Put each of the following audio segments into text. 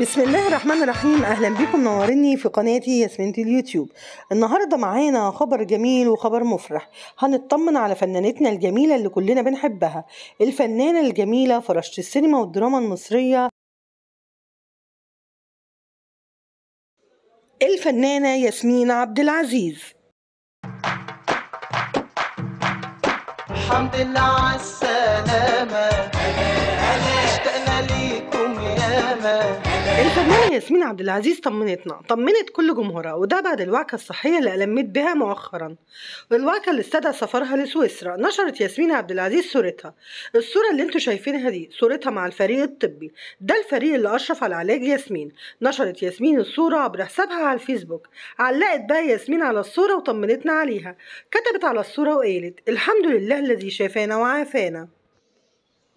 بسم الله الرحمن الرحيم اهلا بكم منوريني في قناتي ياسمينة اليوتيوب النهارده معانا خبر جميل وخبر مفرح هنطمن على فنانتنا الجميله اللي كلنا بنحبها الفنانه الجميله فرشه السينما والدراما المصريه الفنانه ياسمين عبد العزيز الحمد لله على السلامه اشتقنا ليكم ياما الفنانة ياسمين عبد العزيز طمنتنا طمنت كل جمهورها وده بعد الوعكة الصحية اللي ألمت بها مؤخرا والوعكة اللي استدعى سفرها لسويسرا نشرت ياسمين عبد العزيز صورتها الصورة اللي انتوا شايفينها دي صورتها مع الفريق الطبي ده الفريق اللي أشرف على علاج ياسمين نشرت ياسمين الصورة عبر حسابها على الفيسبوك علقت بقى ياسمين على الصورة وطمنتنا عليها كتبت على الصورة وقالت الحمد لله الذي شافانا وعافانا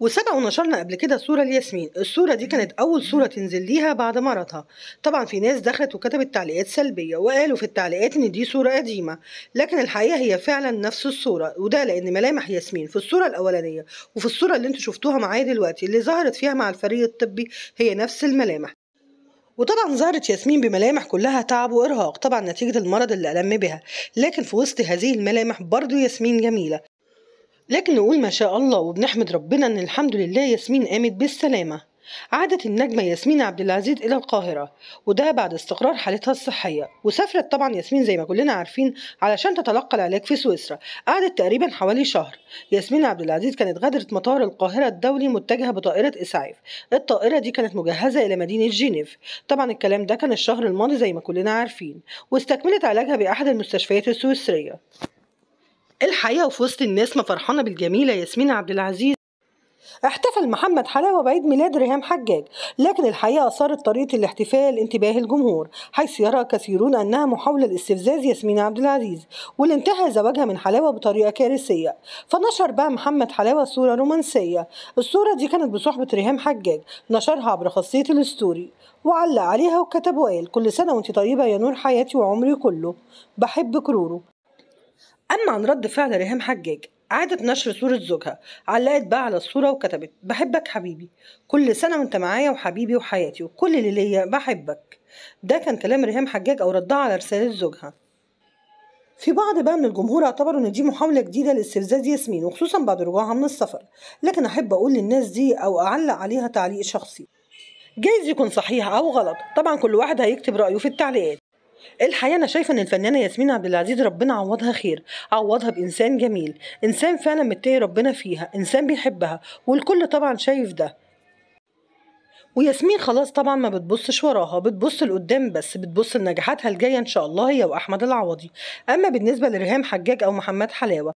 وسبق ونشرنا قبل كده صورة لياسمين الصورة دي كانت أول صورة تنزل ليها بعد مرضها طبعا في ناس دخلت وكتبت تعليقات سلبية وقالوا في التعليقات إن دي صورة قديمة لكن الحقيقة هي فعلا نفس الصورة وده لأن ملامح ياسمين في الصورة الأولانية وفي الصورة اللي انتوا شفتوها معايا دلوقتي اللي ظهرت فيها مع الفريق الطبي هي نفس الملامح وطبعا ظهرت ياسمين بملامح كلها تعب وارهاق طبعا نتيجه المرض اللي الم بها لكن في وسط هذه الملامح برضه ياسمين جميله لكن نقول ما شاء الله وبنحمد ربنا ان الحمد لله ياسمين قامت بالسلامه عادت النجمة ياسمين عبد العزيز إلى القاهرة وده بعد استقرار حالتها الصحية وسافرت طبعا ياسمين زي ما كلنا عارفين علشان تتلقى العلاج في سويسرا قعدت تقريبا حوالي شهر ياسمين عبد العزيز كانت غادرت مطار القاهرة الدولي متجهة بطائرة إسعاف الطائرة دي كانت مجهزة إلى مدينة جنيف طبعا الكلام ده كان الشهر الماضي زي ما كلنا عارفين واستكملت علاجها بأحد المستشفيات السويسرية الحقيقة وفي وسط الناس ما فرحانة بالجميلة ياسمين عبد العزيز احتفل محمد حلاوة بعيد ميلاد ريهام حجاج لكن الحقيقة اثارت طريقة الاحتفال انتباه الجمهور حيث يرى كثيرون أنها محاولة لاستفزاز ياسمين عبد العزيز والانتهى زواجها من حلاوة بطريقة كارثية فنشر بقى محمد حلاوة صورة رومانسية الصورة دي كانت بصحبة ريهام حجاج نشرها عبر خاصية الستوري وعلق عليها وكتب وقال كل سنة وانت طيبة يا نور حياتي وعمري كله بحب كرورو أما عن رد فعل ريهام حجاج عادت نشر صورة زوجها علقت بقى على الصورة وكتبت بحبك حبيبي كل سنة وانت معايا وحبيبي وحياتي وكل اللي ليا بحبك ده كان كلام ريهام حجاج أو ردها على رسالة زوجها في بعض بقى من الجمهور اعتبروا ان دي محاولة جديدة لاستفزاز ياسمين وخصوصا بعد رجوعها من السفر لكن احب اقول للناس دي او اعلق عليها تعليق شخصي جايز يكون صحيح او غلط طبعا كل واحد هيكتب رأيه في التعليقات الحقيقه انا شايفه ان الفنانه ياسمين عبد العزيز ربنا عوضها خير عوضها بانسان جميل انسان فعلا متقي ربنا فيها انسان بيحبها والكل طبعا شايف ده وياسمين خلاص طبعا ما بتبصش وراها بتبص لقدام بس بتبص لنجاحاتها الجايه ان شاء الله هي واحمد العوضي اما بالنسبه لرهام حجاج او محمد حلاوه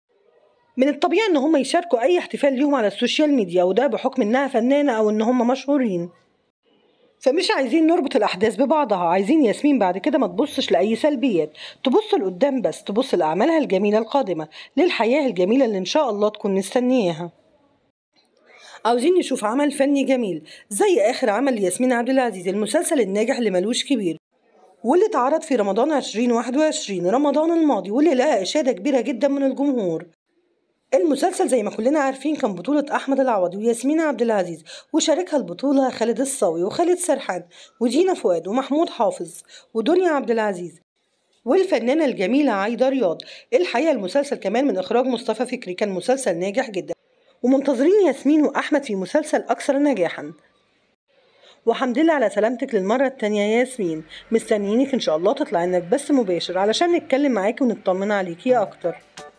من الطبيعي ان هم يشاركوا اي احتفال ليهم على السوشيال ميديا وده بحكم انها فنانه او ان هم مشهورين فمش عايزين نربط الاحداث ببعضها عايزين ياسمين بعد كده ما تبصش لاي سلبيات تبص لقدام بس تبص لاعمالها الجميله القادمه للحياه الجميله اللي ان شاء الله تكون مستنياها عاوزين نشوف عمل فني جميل زي اخر عمل ياسمين عبد العزيز المسلسل الناجح اللي ملوش كبير واللي اتعرض في رمضان 2021 رمضان الماضي واللي لقى إشادة كبيرة جدا من الجمهور المسلسل زي ما كلنا عارفين كان بطولة أحمد العوضي وياسمين عبد العزيز وشاركها البطولة خالد الصاوي وخالد سرحان ودينا فؤاد ومحمود حافظ ودنيا عبد العزيز والفنانة الجميلة عايدة رياض الحقيقة المسلسل كمان من إخراج مصطفى فكري كان مسلسل ناجح جدا ومنتظرين ياسمين وأحمد في مسلسل أكثر نجاحا وحمد لله على سلامتك للمرة التانية يا ياسمين مستنيينك إن شاء الله تطلعي لنا بث مباشر علشان نتكلم معاكي ونطمن عليكي أكتر